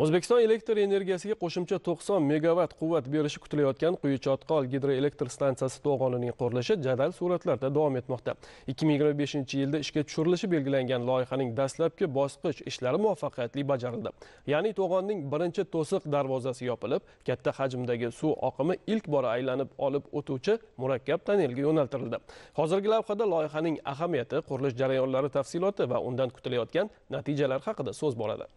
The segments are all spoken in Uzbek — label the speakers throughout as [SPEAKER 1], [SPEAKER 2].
[SPEAKER 1] o'zbekiston elektr energiyasiga qo'shimcha 90 megavat quvvat berishi kutilayotgan quyi chotqol gidroelektr stansiyasi to'g'onining qurilishi jadal sur'atlarda davom etmoqda 2025 yilda ishga tushirilishi belgilangan loyihaning dastlabki bosqich ishlari muvaffaqiyatli bajarildi ya'ni to'g'onning birinchi to'siq darvozasi yopilib katta hajmdagi suv oqimi ilk bora aylanib olib o'tuvchi murakkab tonnelga yo'naltirildi hozirgi lavhada loyihaning ahamiyati qurilish jarayonlari tafsiloti va undan kutilayotgan natijalar haqida so'z boradi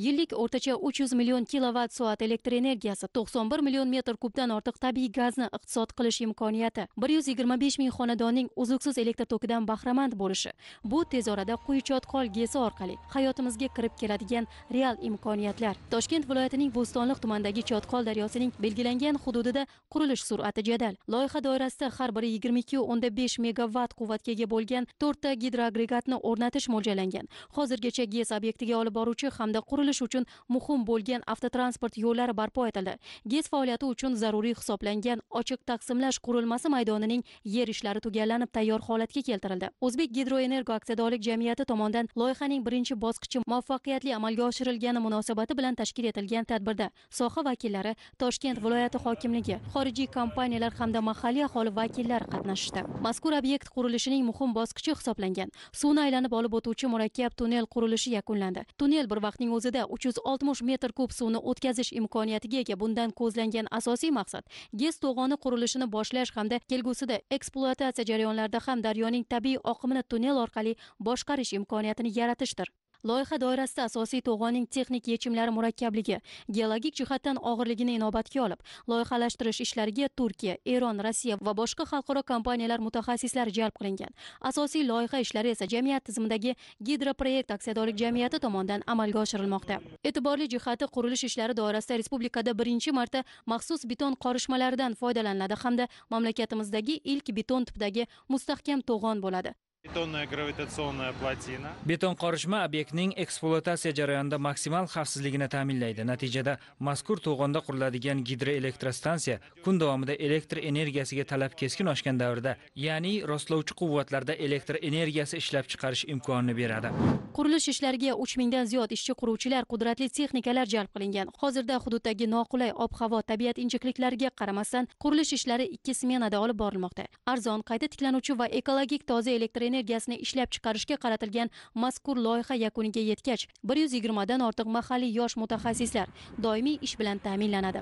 [SPEAKER 2] yillik o'rtacha 300 million kilovatt soat elektr energiyasi 91 million metr kubdan ortiq tabiiy gazni iqtisod qilish imkoniyati 125 ming xonadonning uzluksiz elektr tokidan bahramand bo'lishi bu tez orada quyi chotqol gesi orqali hayotimizga kirib keladigan real imkoniyatlar toshkent viloyatining bo'stonliq tumanidagi chotqol daryosining belgilangan hududida qurilish sur'ati jadal loyiha doirasida har biri 22.5 megavat quvvatga ega bo'lgan to'rtta gidroagregatni o'rnatish mo'ljallangan hozirgacha ges obyektiga olib boruvchi hamda qurilish rivojlanish uchun muhim bo'lgan avtotransport yo'llari barpo etildi gez faoliyati uchun zaruriy hisoblangan ochiq taqsimlash qurilmasi maydonining yer ishlari tugallanib tayyor holatga keltirildi o'zbek gidroenergo aksiyadorlik jamiyati tomonidan loyihaning birinchi bosqichi muvaffaqiyatli amalga oshirilgani munosabati bilan tashkil etilgan tadbirda soha vakillari toshkent viloyati hokimligi xorijiy kompaniyalar hamda mahalliy aholi vakillari qatnashishdi mazkur obyekt qurilishining muhim bosqichi hisoblangan suvni aylanib olib o'tuvchi murakkab tunnel qurilishi yakunlandi tunnel bir vaqtning o'zida yilda uch yuz oltmish metr kub suvni o'tkazish imkoniyatiga ega bundan ko'zlangan asosiy maqsad gez to'g'oni qurilishini boshlash hamda kelgusida ekspluatatsiya jarayonlarida ham daryoning tabiiy oqimini tunnel orqali boshqarish imkoniyatini yaratishdir loyiha doirasida asosiy to'g'onning texnik yechimlari murakkabligi geologik jihatdan og'irligini inobatga olib loyihalashtirish ishlariga turkiya eron rossiya va boshqa xalqaro kompaniyalar mutaxassislari jalb qilingan asosiy loyiha ishlari esa jamiyat tizimidagi gidroproyekt aksiyadorlik jamiyati tomonidan amalga oshirilmoqda e'tiborli jihati qurilish ishlari doirasida respublikada birinchi marta maxsus beton qorishmalaridan foydalaniladi hamda mamlakatimizdagi ilk beton tipidagi mustahkam to'g'on bo'ladi
[SPEAKER 3] Бетонная гравитационная плотина. Бетон қорышма объектнинг эксплуатация жараянда максимал хавсизлигина таминлайды. Натижада мазкур тўғонда қурладиган гидроэлектростанция кун давомида электр энергиясига талаб кескин ошган даврда, яъни рослоувчи қувватларда электр энергияси ишлаб чиқариш имконини беради.
[SPEAKER 2] Қурилиш ишларига 3000 дан зиёд ишчи қурувчилар, қудратли техникалар жалб қилинган. Ҳозирда ҳудуддаги ноқулай об-ҳаво, табиат инчикликларига қарамасдан, қурилиш ишлари 2 сменада олиб борилмоқда. Арзон, қайта тиклануvchi ва экологик тоза электр energiyasini ishlab chiqarishga qaratilgan mazkur loyiha yakuniga yetgach bir yuz yigirmadan ortiq mahalliy yosh mutaxassislar doimiy ish bilan ta'minlanadi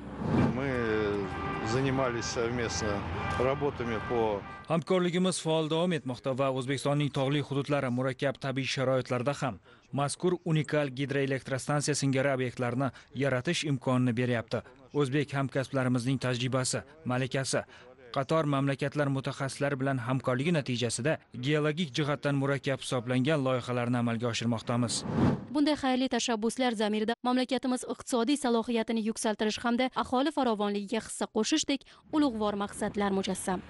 [SPEAKER 1] мы э, занимались совместно работами
[SPEAKER 3] по Hamkorligimiz faol davom etmoqda va O'zbekistonning tog'li hududlari murakkab tabiiy sharoitlarda ham mazkur unikal gidroelektrostansiya singari obyektlarni yaratish imkonini beryapti. O'zbek hamkasblarimizning tajribasi, malakasi qator mamlakatlar mutaxassislari bilan hamkorligi natijasida geologik jihatdan murakkab hisoblangan loyihalarni amalga oshirmoqdamiz
[SPEAKER 2] bunday xayrli tashabbuslar zamirida mamlakatimiz iqtisodiy salohiyatini yuksaltirish hamda aholi farovonligiga hissa qo'shishdek ulug'vor maqsadlar mujassam